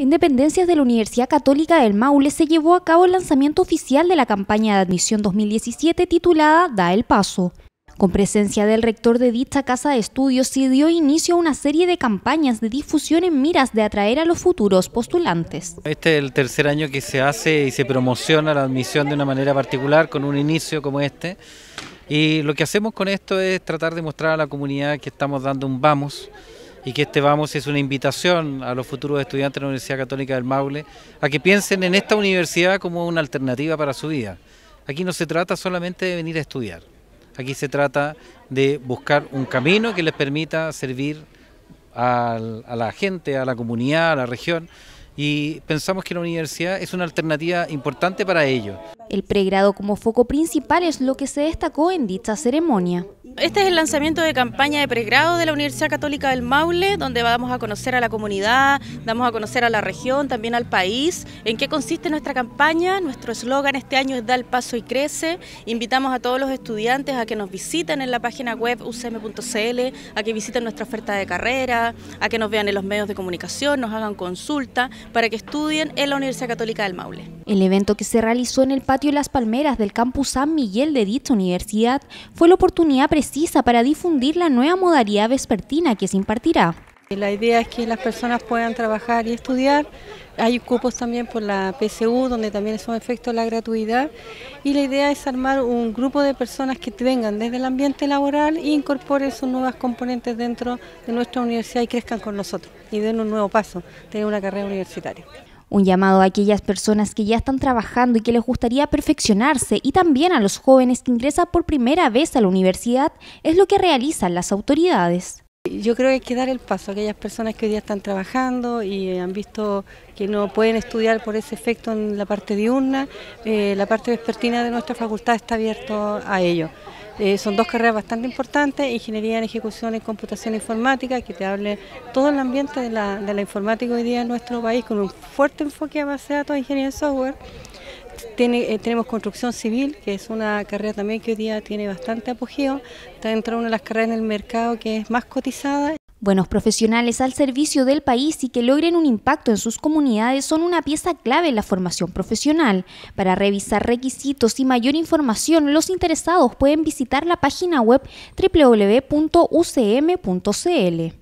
En dependencias de la Universidad Católica del Maule se llevó a cabo el lanzamiento oficial de la campaña de admisión 2017 titulada Da el Paso. Con presencia del rector de dicha casa de estudios se dio inicio a una serie de campañas de difusión en miras de atraer a los futuros postulantes. Este es el tercer año que se hace y se promociona la admisión de una manera particular con un inicio como este. Y lo que hacemos con esto es tratar de mostrar a la comunidad que estamos dando un vamos y que este Vamos es una invitación a los futuros estudiantes de la Universidad Católica del Maule a que piensen en esta universidad como una alternativa para su vida. Aquí no se trata solamente de venir a estudiar, aquí se trata de buscar un camino que les permita servir a, la gente, a la comunidad, a la región y pensamos que la universidad es una alternativa importante para ello. El pregrado como foco principal es lo que se destacó en dicha ceremonia. Este es el lanzamiento de campaña de pregrado de la Universidad Católica del Maule, donde vamos a conocer a la comunidad, damos a conocer a la región, también al país, en qué consiste nuestra campaña. Nuestro eslogan este año es Da el paso y crece. Invitamos a todos los estudiantes a que nos visiten en la página web ucm.cl, a que visiten nuestra oferta de carrera, a que nos vean en los medios de comunicación, nos hagan consulta para que estudien en la Universidad Católica del Maule. El evento que se realizó en el patio Las Palmeras del campus San Miguel de dicha universidad fue la oportunidad presente para difundir la nueva modalidad vespertina que se impartirá. La idea es que las personas puedan trabajar y estudiar. Hay cupos también por la PSU, donde también es un efecto la gratuidad. Y la idea es armar un grupo de personas que vengan desde el ambiente laboral e incorporen sus nuevas componentes dentro de nuestra universidad y crezcan con nosotros y den un nuevo paso, tener una carrera universitaria. Un llamado a aquellas personas que ya están trabajando y que les gustaría perfeccionarse y también a los jóvenes que ingresan por primera vez a la universidad es lo que realizan las autoridades. Yo creo que hay que dar el paso a aquellas personas que hoy día están trabajando y han visto que no pueden estudiar por ese efecto en la parte diurna, eh, la parte vespertina de nuestra facultad está abierto a ello. Eh, son dos carreras bastante importantes, ingeniería en ejecución y computación informática, que te hable todo el ambiente de la, de la informática hoy día en nuestro país, con un fuerte enfoque a base de datos ingeniería en software. Eh, tenemos construcción civil, que es una carrera también que hoy día tiene bastante apogeo. Está dentro de una de las carreras en el mercado que es más cotizada. Buenos profesionales al servicio del país y que logren un impacto en sus comunidades son una pieza clave en la formación profesional. Para revisar requisitos y mayor información, los interesados pueden visitar la página web www.ucm.cl.